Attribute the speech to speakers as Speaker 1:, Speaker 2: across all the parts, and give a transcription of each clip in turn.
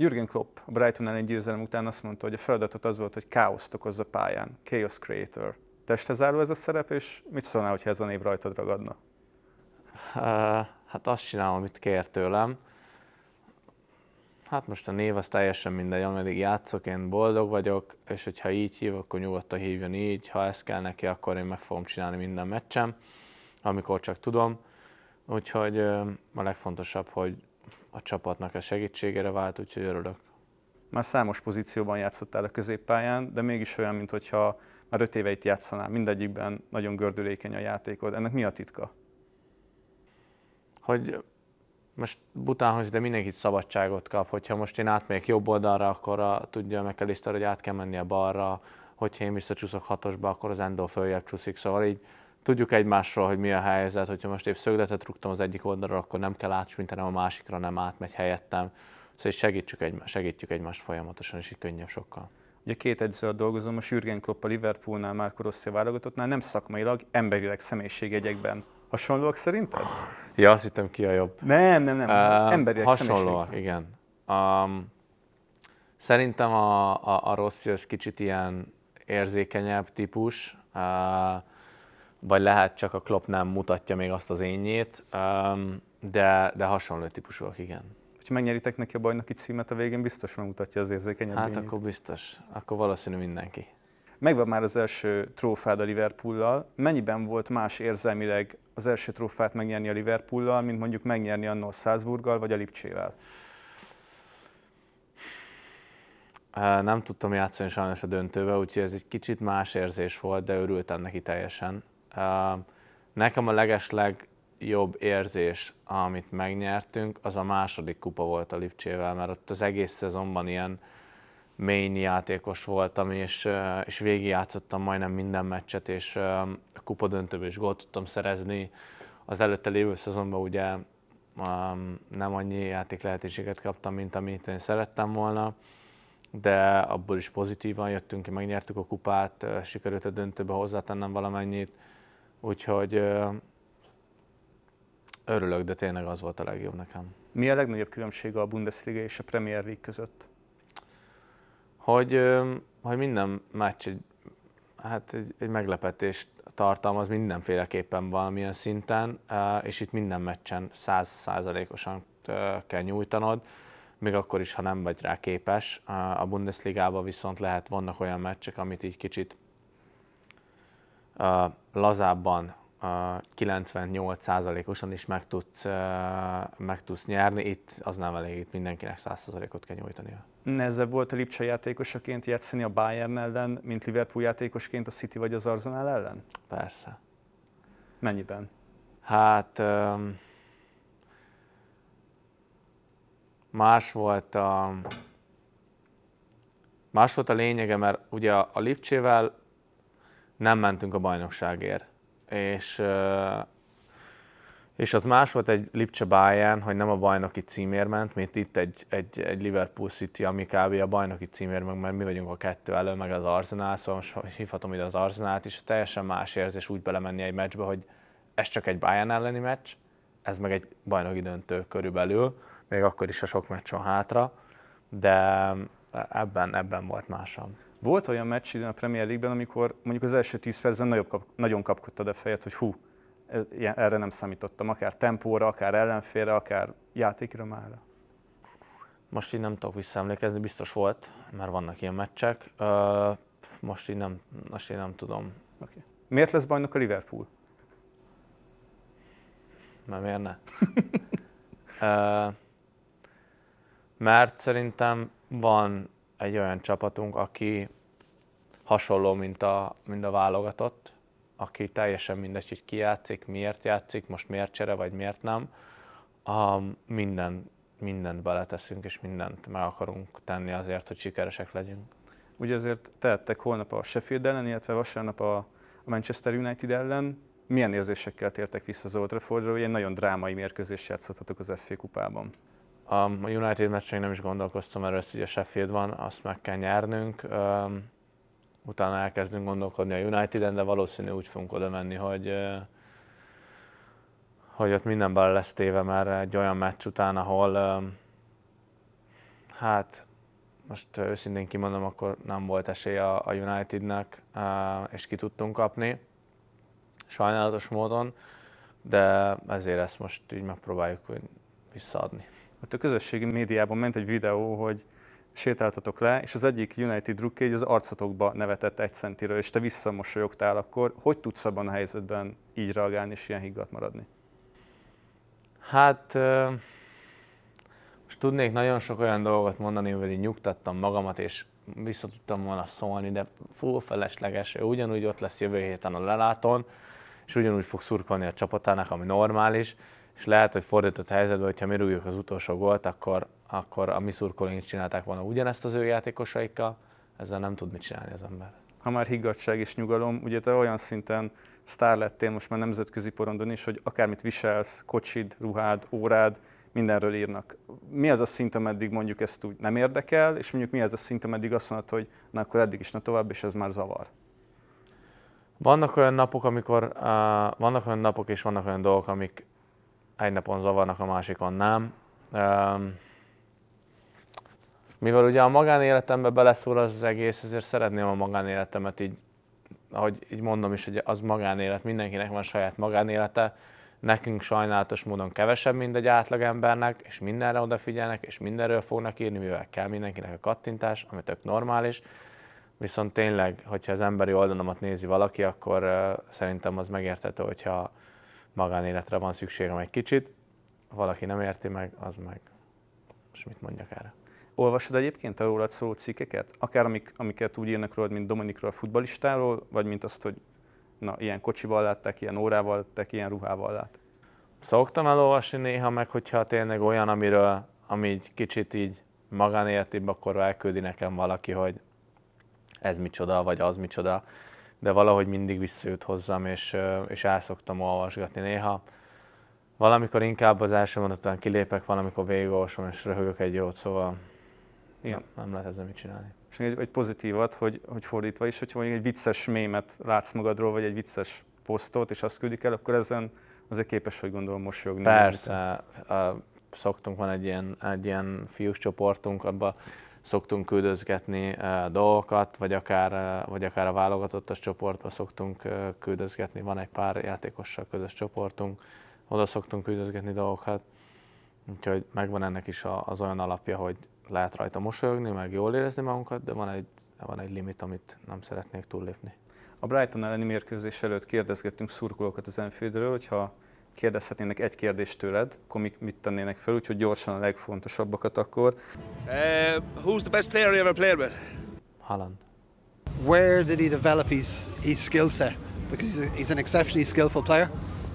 Speaker 1: Jürgen Klopp a Brighton ellen győzelem után azt mondta, hogy a feladatot az volt, hogy káoszt okozza pályán, Chaos Creator. Testhez álló ez a szerep, és mit szólnál, hogyha ez a név rajtad ragadna?
Speaker 2: Uh, hát azt csinálom, amit kér tőlem. Hát most a név az teljesen mindegy, ameddig játszok, én boldog vagyok, és hogyha így hív, akkor nyugodtan hívjon így, ha ez kell neki, akkor én meg fogom csinálni minden meccsem, amikor csak tudom. Úgyhogy a legfontosabb,
Speaker 1: hogy a csapatnak a segítségére vált, úgyhogy örülök. Már számos pozícióban játszottál a középpályán, de mégis olyan, mintha már öt éve itt játszanál, mindegyikben nagyon gördülékeny a játékod. Ennek mi a titka? Hogy
Speaker 2: most bután, hogy de mindenki szabadságot kap, hogyha most én átmegyek jobb oldalra, akkor a, tudja meg kell hogy át kell menni a balra, hogyha én visszacsúszok hatosba, akkor az Endó följebb csúszik, szóval így tudjuk egymásról, hogy mi a helyzet, hogyha most épp szögletet rúgtam az egyik oldalra, akkor nem kell átsmintenem a másikra, nem átmegy helyettem. Szóval segítsük, egymást, segítjük egymást folyamatosan, és így könnyebb
Speaker 1: sokkal. Ugye két edzővel dolgozom, a Jürgen Klopp a Liverpoolnál, már Rossi válogatottnál, nem szakmailag, emberileg személyiségjegyekben. Hasonlóak szerinted?
Speaker 2: Ja, azt hittem ki a jobb. Nem, nem, nem. Uh, emberileg Hasonlóak, igen. Um, szerintem a, a, a Rossi az kicsit ilyen érzékenyebb típus. Uh, vagy lehet csak a Klopp nem mutatja még azt az énjét, um, de, de
Speaker 1: hasonló típusúak, igen. Ha megnyeritek neki a bajnoki címet a végén, biztos megmutatja az érzékenyebb Hát akkor biztos, akkor valószínű mindenki. Megvan már az első trófád a Liverpullal. Mennyiben volt más érzelmileg az első trófát megnyerni a Liverpullal, mint mondjuk megnyerni a Salzburggal vagy a Lipcsével?
Speaker 2: Nem tudtam játszani sajnos a döntőbe, úgyhogy ez egy kicsit más érzés volt, de örültem neki teljesen. Um, nekem a legesleg jobb érzés, amit megnyertünk, az a második kupa volt a Lipcsével, mert ott az egész szezonban ilyen main játékos voltam, és, és végigjátszottam majdnem minden meccset, és a kupa döntőből is gólt tudtam szerezni. Az előtte lévő szezonban ugye um, nem annyi játék lehetőséget kaptam, mint amit én szerettem volna, de abból is pozitívan jöttünk ki, megnyertük a kupát, sikerült a döntőbe hozzátennem valamennyit, Úgyhogy örülök, de tényleg az volt a legjobb
Speaker 1: nekem. Mi a legnagyobb különbség a Bundesliga és a Premier League között?
Speaker 2: Hogy, hogy minden meccs egy, hát egy, egy meglepetést tartalmaz mindenféleképpen valamilyen szinten, és itt minden meccsen százszázalékosan kell nyújtanod, még akkor is, ha nem vagy rá képes. A Bundesligában viszont lehet, vannak olyan meccsek, amit így kicsit lazábban 98%-osan is meg tudsz, meg tudsz nyerni, itt az nem elég, itt mindenkinek 100%-ot kell nyújtania.
Speaker 1: Nehezebb volt a Lipcsa játékosaként játszani a Bayern ellen, mint Liverpool játékosként a City vagy az Arsenal ellen? Persze.
Speaker 2: Mennyiben? Hát más volt a, más volt a lényege, mert ugye a Lipcsével nem mentünk a bajnokságért. És, és az más volt egy Lipcse Bayern, hogy nem a bajnoki címért ment, mint itt egy, egy, egy Liverpool City, ami kb. a bajnoki címért, meg mert mi vagyunk a kettő elő, meg az Arsenal, szóval most hívhatom ide az Arsenalt is, teljesen más érzés úgy belemenni egy meccsbe, hogy ez csak egy Bayern elleni meccs, ez meg egy bajnoki döntő
Speaker 1: körülbelül, még akkor is a sok meccs van hátra, de ebben, ebben volt másam. Volt olyan meccs a Premier League-ben, amikor mondjuk az első 10 percben nagyobb kap, nagyon kapkodtad a fejed, hogy hú, erre nem számítottam, akár tempóra, akár ellenfélre, akár már. Most így nem tudok visszaemlékezni, biztos volt, mert vannak
Speaker 2: ilyen meccsek. Most így nem, most így nem tudom.
Speaker 1: Okay. Miért lesz bajnok a Liverpool?
Speaker 2: Mert miért ne? mert szerintem van egy olyan csapatunk, aki hasonló, mint a, mint a válogatott, aki teljesen mindegy, hogy ki játszik, miért játszik, most miért csere, vagy miért nem, a, minden, mindent beleteszünk, és mindent meg akarunk tenni azért, hogy sikeresek legyünk.
Speaker 1: Ugye azért tehettek holnap a Sheffield ellen, illetve vasárnap a Manchester United ellen. Milyen érzésekkel tértek vissza az Old Traffordra? egy nagyon drámai mérkőzést játszottatok az FA kupában.
Speaker 2: Um, a United meccsen nem is gondolkoztam mert hogy a Sheffield van, azt meg kell nyernünk. Um, utána elkezdünk gondolkodni a United-en, de valószínű úgy fogunk oda menni, hogy, hogy ott minden bele lesz téve, mert egy olyan meccs után, ahol hát most őszintén kimondom, akkor nem volt esély a, a Unitednek, és ki tudtunk kapni, sajnálatos módon, de ezért ezt most így megpróbáljuk
Speaker 1: visszaadni. Ott a közösségi médiában ment egy videó, hogy sétáltatok le, és az egyik United drukkégy az arcotokba nevetett egy centiről, és te visszamosolyogtál akkor. Hogy tudsz abban a helyzetben így reagálni és ilyen higgadt maradni?
Speaker 2: Hát most tudnék nagyon sok olyan dolgot mondani, hogy nyugtattam magamat, és vissza tudtam volna szólni, de full felesleges, ő ugyanúgy ott lesz jövő héten a lelátón, és ugyanúgy fog szurkolni a csapatának, ami normális és lehet, hogy fordított helyzetben, hogyha mi rúgjuk az utolsó gólt, akkor, akkor a mi szurkolóink csinálták volna ugyanezt az ő játékosaikkal,
Speaker 1: ezzel nem tud mit csinálni az ember. Ha már higgadság és nyugalom, ugye te olyan szinten sztár lettél most már nemzetközi porondon is, hogy akármit viselsz, kocsid, ruhád, órád, mindenről írnak. Mi az a szint, ameddig mondjuk ezt úgy nem érdekel, és mondjuk mi az a szint, ameddig azt mondod, hogy na akkor eddig is, na tovább, és ez már zavar?
Speaker 2: Vannak olyan napok, amikor, uh, vannak olyan napok és vannak olyan dolgok, amik, egy napon zavarnak, a másikon nem. Mivel ugye a magánéletembe beleszól az egész, ezért szeretném a magánéletemet így, ahogy így mondom is, hogy az magánélet, mindenkinek van saját magánélete, nekünk sajnálatos módon kevesebb, mint egy átlagembernek, és mindenre odafigyelnek, és mindenről fognak írni, mivel kell mindenkinek a kattintás, ami tök normális. Viszont tényleg, hogyha az emberi oldalamat nézi valaki, akkor uh, szerintem az megérthető, hogyha magánéletre van szükségem egy kicsit, ha valaki nem érti meg, az meg, és mit mondjak erre.
Speaker 1: Olvasod egyébként a rólad szóló cikkeket? Akár amik, amiket úgy írnak rólad, mint Dominikról, a futbalistáról, vagy mint azt, hogy na, ilyen kocsival látták, ilyen órával látták, ilyen ruhával lát? Szoktam elolvasni néha meg, hogyha tényleg
Speaker 2: olyan, amiről, ami így kicsit így magánéletibb, akkor elküldi nekem valaki, hogy ez micsoda, vagy az micsoda de valahogy mindig visszajut hozzám, és, és el szoktam olvasgatni néha. Valamikor inkább az első mondat kilépek, valamikor végigolvasom, és röhögök egy jót, szóval Igen. Nem, nem lehet ezzel mit csinálni.
Speaker 1: És egy, egy pozitívat, hogy, hogy fordítva is, hogyha mondjuk egy vicces mémet látsz magadról, vagy egy vicces posztot, és azt küldik el, akkor ezen azért képes, hogy gondolom mosolyogni. Persze,
Speaker 2: szoktunk, van egy ilyen, egy ilyen fiús csoportunk, abban szoktunk küldözgetni eh, dolgokat, vagy akár, eh, vagy akár a válogatottas csoportba szoktunk eh, küldözgetni, van egy pár játékossal közös csoportunk, oda szoktunk küldözgetni dolgokat, úgyhogy megvan ennek is az olyan alapja, hogy lehet rajta mosolyogni, meg jól érezni magunkat, de van egy,
Speaker 1: van egy limit, amit nem szeretnék túllépni. A Brighton elleni mérkőzés előtt kérdezgettünk szurkolókat az Enfieldről, hogyha kérdezhetnének egy kérdést tőled, akkor mit tennének fel, úgyhogy gyorsan a legfontosabbakat akkor. Uh, who's the best player you ever played with? Haaland. Where did he develop his, his skill set? Because he's, a, he's an
Speaker 2: exceptionally skillful player.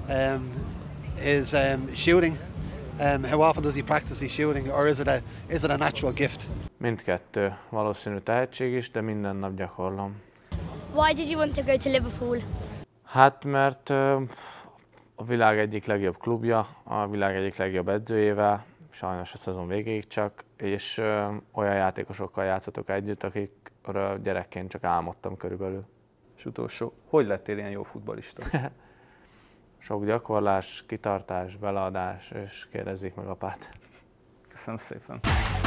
Speaker 2: Um, his um, shooting, um, how often does he practice his shooting, or is it a, is it a natural gift? Mindkettő valószínű tehetség is, de minden nap gyakorlom. Why did you want to go to Liverpool? Hát mert uh, a világ egyik legjobb klubja, a világ egyik legjobb edzőjével, sajnos a szezon végéig csak, és ö, olyan játékosokkal játszatok együtt, akikről gyerekként csak álmodtam körülbelül. És utolsó, hogy lettél ilyen jó futbalista? Sok gyakorlás, kitartás, beleadás, és kérdezzék meg apát. Köszönöm szépen.